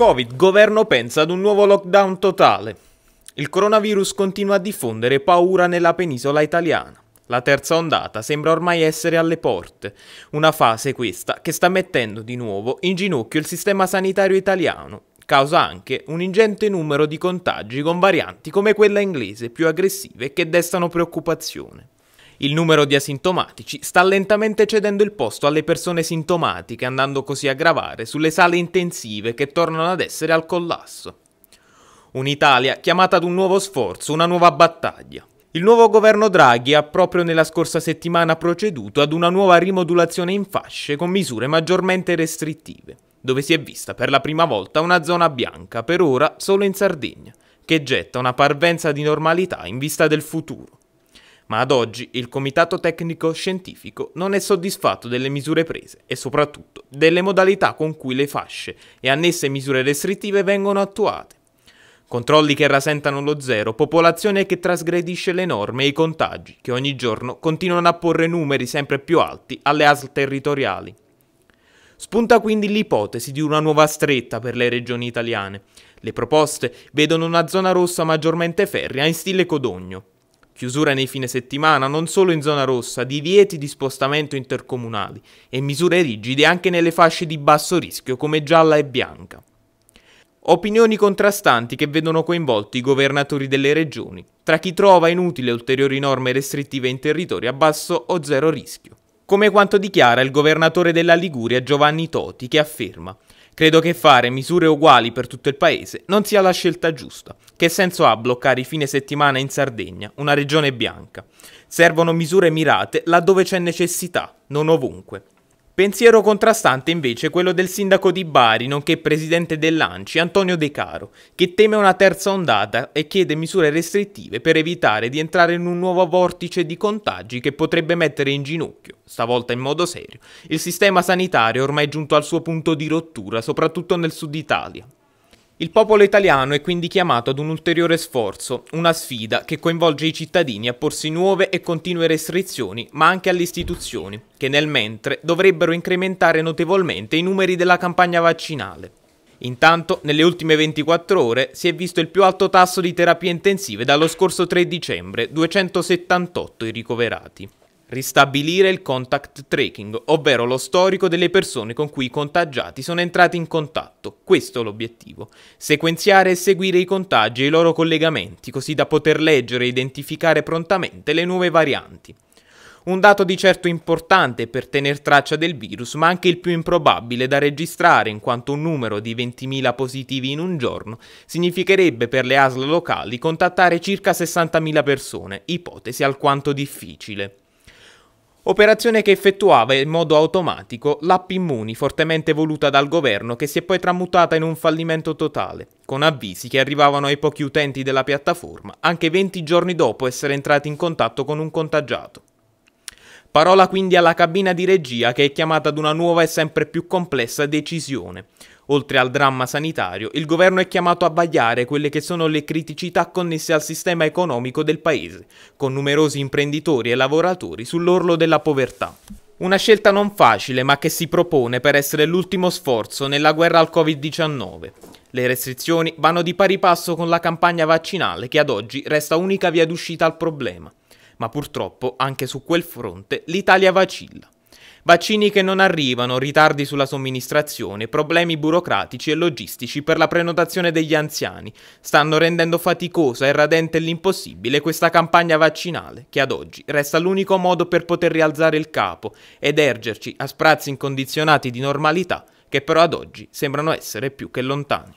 Covid, governo pensa ad un nuovo lockdown totale. Il coronavirus continua a diffondere paura nella penisola italiana. La terza ondata sembra ormai essere alle porte, una fase questa che sta mettendo di nuovo in ginocchio il sistema sanitario italiano, causa anche un ingente numero di contagi con varianti come quella inglese più aggressive che destano preoccupazione. Il numero di asintomatici sta lentamente cedendo il posto alle persone sintomatiche, andando così a gravare sulle sale intensive che tornano ad essere al collasso. Un'Italia chiamata ad un nuovo sforzo, una nuova battaglia. Il nuovo governo Draghi ha proprio nella scorsa settimana proceduto ad una nuova rimodulazione in fasce con misure maggiormente restrittive, dove si è vista per la prima volta una zona bianca, per ora solo in Sardegna, che getta una parvenza di normalità in vista del futuro ma ad oggi il Comitato Tecnico Scientifico non è soddisfatto delle misure prese e soprattutto delle modalità con cui le fasce e annesse misure restrittive vengono attuate. Controlli che rasentano lo zero, popolazione che trasgredisce le norme e i contagi, che ogni giorno continuano a porre numeri sempre più alti alle ASL territoriali. Spunta quindi l'ipotesi di una nuova stretta per le regioni italiane. Le proposte vedono una zona rossa maggiormente ferrea in stile codogno, chiusura nei fine settimana non solo in zona rossa, divieti di spostamento intercomunali e misure rigide anche nelle fasce di basso rischio come gialla e bianca. Opinioni contrastanti che vedono coinvolti i governatori delle regioni, tra chi trova inutile ulteriori norme restrittive in territori a basso o zero rischio come quanto dichiara il governatore della Liguria Giovanni Toti che afferma Credo che fare misure uguali per tutto il paese non sia la scelta giusta. Che senso ha bloccare i fine settimana in Sardegna, una regione bianca? Servono misure mirate laddove c'è necessità, non ovunque. Pensiero contrastante invece quello del sindaco di Bari, nonché presidente dell'Anci, Antonio De Caro, che teme una terza ondata e chiede misure restrittive per evitare di entrare in un nuovo vortice di contagi che potrebbe mettere in ginocchio, stavolta in modo serio, il sistema sanitario ormai giunto al suo punto di rottura, soprattutto nel sud Italia. Il popolo italiano è quindi chiamato ad un ulteriore sforzo, una sfida che coinvolge i cittadini a porsi nuove e continue restrizioni, ma anche alle istituzioni, che nel mentre dovrebbero incrementare notevolmente i numeri della campagna vaccinale. Intanto, nelle ultime 24 ore si è visto il più alto tasso di terapie intensive dallo scorso 3 dicembre, 278 i ricoverati. Ristabilire il contact tracking, ovvero lo storico delle persone con cui i contagiati sono entrati in contatto. Questo è l'obiettivo. Sequenziare e seguire i contagi e i loro collegamenti, così da poter leggere e identificare prontamente le nuove varianti. Un dato di certo importante per tener traccia del virus, ma anche il più improbabile da registrare, in quanto un numero di 20.000 positivi in un giorno significherebbe per le ASL locali contattare circa 60.000 persone, ipotesi alquanto difficile. Operazione che effettuava in modo automatico l'app Immuni fortemente voluta dal governo che si è poi tramutata in un fallimento totale, con avvisi che arrivavano ai pochi utenti della piattaforma anche 20 giorni dopo essere entrati in contatto con un contagiato. Parola quindi alla cabina di regia che è chiamata ad una nuova e sempre più complessa decisione. Oltre al dramma sanitario, il governo è chiamato a vagliare quelle che sono le criticità connesse al sistema economico del paese, con numerosi imprenditori e lavoratori sull'orlo della povertà. Una scelta non facile ma che si propone per essere l'ultimo sforzo nella guerra al Covid-19. Le restrizioni vanno di pari passo con la campagna vaccinale che ad oggi resta unica via d'uscita al problema ma purtroppo anche su quel fronte l'Italia vacilla. Vaccini che non arrivano, ritardi sulla somministrazione, problemi burocratici e logistici per la prenotazione degli anziani stanno rendendo faticosa e radente l'impossibile questa campagna vaccinale, che ad oggi resta l'unico modo per poter rialzare il capo ed ergerci a sprazzi incondizionati di normalità che però ad oggi sembrano essere più che lontani.